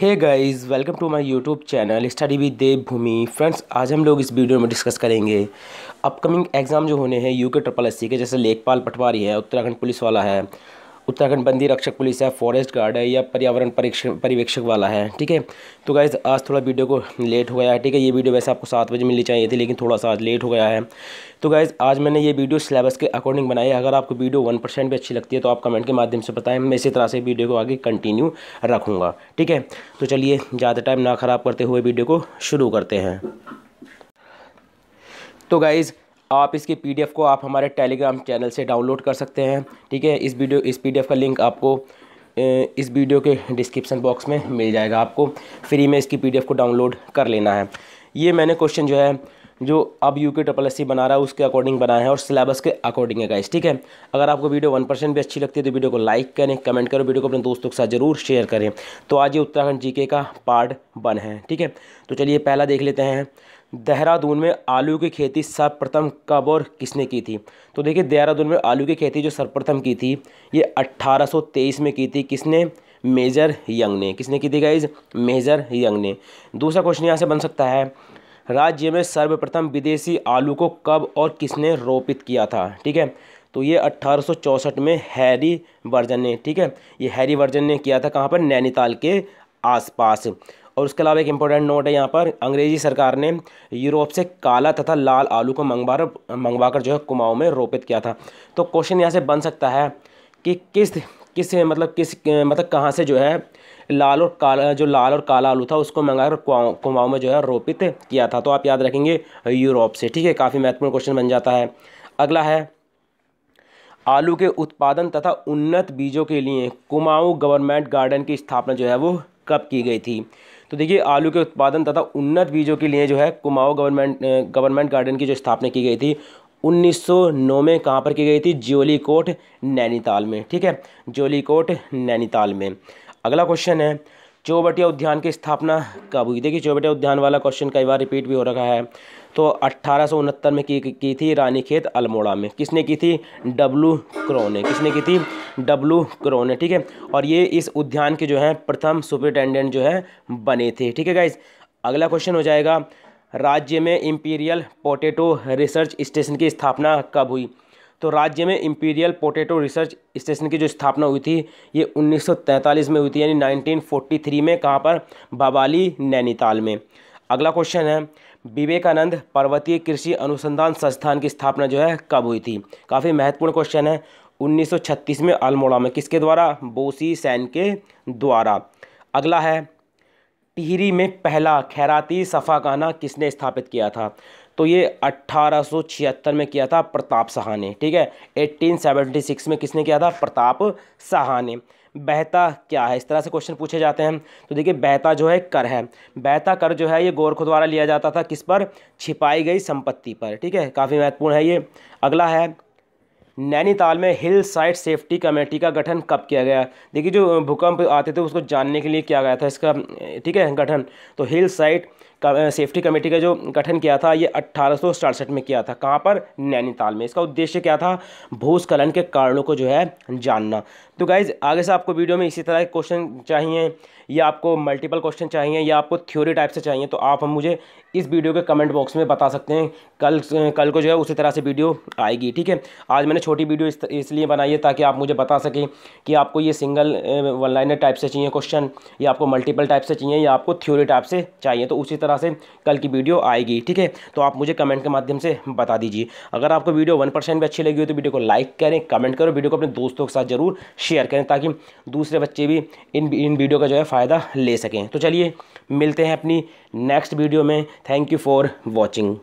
hey guys welcome to my YouTube channel study with Bhumi friends आज हम लोग इस वीडियो में डिस्कस करेंगे अपकमिंग एग्ज़ाम जो होने हैं यूके ट्रिपल एस के जैसे लेखपाल पटवारी है उत्तराखंड पुलिस वाला है उत्तराखंड बंदी रक्षक पुलिस है फॉरेस्ट गार्ड है या पर्यावरण परिवेक्षक वाला है ठीक है तो गाइज़ आज थोड़ा वीडियो को लेट हो गया है ठीक है ये वीडियो वैसे आपको सात बजे मिलनी चाहिए थी लेकिन थोड़ा सा आज लेट हो गया है तो गाइज़ आज मैंने ये वीडियो सिलेबस के अकॉर्डिंग बनाई है अगर आपको वीडियो वन परसेंट भी अच्छी लगती है तो आप कमेंट के माध्यम से बताएं मैं इसी तरह से वीडियो को आगे कंटिन्यू रखूँगा ठीक है तो चलिए ज़्यादा टाइम ना ख़राब करते हुए वीडियो को शुरू करते हैं तो गाइज़ आप इसके पीडीएफ को आप हमारे टेलीग्राम चैनल से डाउनलोड कर सकते हैं ठीक है इस वीडियो इस पीडीएफ का लिंक आपको इस वीडियो के डिस्क्रिप्सन बॉक्स में मिल जाएगा आपको फ्री में इसकी पीडीएफ को डाउनलोड कर लेना है ये मैंने क्वेश्चन जो है जो अब यू के ट्रपल एस बना रहा है उसके अकॉर्डिंग बनाया है और सिलेबस के अकॉर्डिंग है गाइस ठीक है अगर आपको वीडियो वन परसेंट भी अच्छी लगती है तो वीडियो को लाइक करें कमेंट करें वीडियो को अपने दोस्तों के साथ जरूर शेयर करें तो आज ये उत्तराखंड जीके का पार्ट वन है ठीक है तो चलिए पहला देख लेते हैं देहरादून में आलू की खेती सर्वप्रथम कब और किसने की थी तो देखिए देहरादून में आलू की खेती जो सर्वप्रथम की थी ये 1823 में की थी किसने मेजर यंग ने किसने की थी गाइज मेजर यंग ने दूसरा क्वेश्चन यहाँ से बन सकता है राज्य में सर्वप्रथम विदेशी आलू को कब और किसने रोपित किया था ठीक है तो ये अट्ठारह में हैरी वर्जन ने ठीक है ये हैरी वर्जन ने किया था कहाँ पर नैनीताल के आसपास और उसके अलावा एक इम्पोर्टेंट नोट है यहाँ पर अंग्रेजी सरकार ने यूरोप से काला तथा लाल आलू को मंगवा मंगवा कर जो है कुमाऊँ में रोपित किया था तो क्वेश्चन यहाँ से बन सकता है कि किस किस मतलब किस मतलब कहाँ से जो है लाल और काला जो लाल और काला आलू था उसको मंगाकर कुमाऊँ में जो है रोपित किया था तो आप याद रखेंगे यूरोप से ठीक है काफ़ी महत्वपूर्ण क्वेश्चन बन जाता है अगला है आलू के उत्पादन तथा उन्नत बीजों के लिए कुमाऊँ गवर्नमेंट गार्डन की स्थापना जो है वो कब की गई थी तो देखिए आलू के उत्पादन तथा उन्नत बीजों के लिए जो है कुमाऊ गवर्नमेंट गवर्नमेंट गार्डन की जो स्थापना की गई थी 1909 में कहाँ पर की गई थी जोलीकोट नैनीताल में ठीक है जोलीकोट नैनीताल में अगला क्वेश्चन है चौबटिया उद्यान की स्थापना कब हुई देखिए चौबटिया उद्यान वाला क्वेश्चन कई बार रिपीट भी हो रखा है तो अट्ठारह में की, की थी रानी खेत अल्मोड़ा में किसने की थी डब्लू क्रो ने किसने की थी डब्लू क्रो ने ठीक है और ये इस उद्यान के जो है प्रथम सुपरिटेंडेंट जो है बने थे ठीक है गाइज अगला क्वेश्चन हो जाएगा राज्य में इम्पीरियल पोटेटो रिसर्च स्टेशन की स्थापना कब हुई तो राज्य में इम्पीरियल पोटैटो रिसर्च स्टेशन की जो स्थापना हुई थी ये 1943 में हुई थी यानी 1943 में कहाँ पर बाबाली नैनीताल में अगला क्वेश्चन है विवेकानंद पर्वतीय कृषि अनुसंधान संस्थान की स्थापना जो है कब हुई थी काफ़ी महत्वपूर्ण क्वेश्चन है 1936 में अल्मोड़ा में किसके द्वारा बोसी सैन के द्वारा अगला है टिहरी में पहला खैराती सफ़ाखाना किसने स्थापित किया था तो ये 1876 में किया था प्रताप शाह ने ठीक है 1876 में किसने किया था प्रताप शाह ने बहता क्या है इस तरह से क्वेश्चन पूछे जाते हैं तो देखिए बहता जो है कर है बहता कर जो है ये गोरखों द्वारा लिया जाता था किस पर छिपाई गई संपत्ति पर ठीक है काफ़ी महत्वपूर्ण है ये अगला है नैनीताल में हिल साइड सेफ्टी कमेटी का गठन कब किया गया देखिए जो भूकंप आते थे उसको जानने के लिए किया गया था इसका ठीक है गठन तो हिल साइड सेफ्टी कमेटी का जो गठन किया था ये अट्ठारह में किया था कहाँ पर नैनीताल में इसका उद्देश्य क्या था भूस्खलन के कारणों को जो है जानना तो गाइज आगे से आपको वीडियो में इसी तरह के क्वेश्चन चाहिए या आपको मल्टीपल क्वेश्चन चाहिए या आपको थ्योरी टाइप से चाहिए तो आप हम मुझे इस वीडियो के कमेंट बॉक्स में बता सकते हैं कल कल को जो है उसी तरह से वीडियो आएगी ठीक है आज मैंने छोटी वीडियो इस, इसलिए बनाई है ताकि आप मुझे बता सकें कि आपको ये सिंगल वन लाइनर टाइप से चाहिए क्वेश्चन या आपको मल्टीपल टाइप से चाहिए या आपको थ्योरी टाइप से चाहिए तो उसी तरह तरह से कल की वीडियो आएगी ठीक है तो आप मुझे कमेंट के माध्यम से बता दीजिए अगर आपको वीडियो वन परसेंट भी अच्छी लगी हो तो वीडियो को लाइक करें कमेंट करो वीडियो को अपने दोस्तों के साथ जरूर शेयर करें ताकि दूसरे बच्चे भी इन इन वीडियो का जो है फ़ायदा ले सकें तो चलिए मिलते हैं अपनी नेक्स्ट वीडियो में थैंक यू फॉर वॉचिंग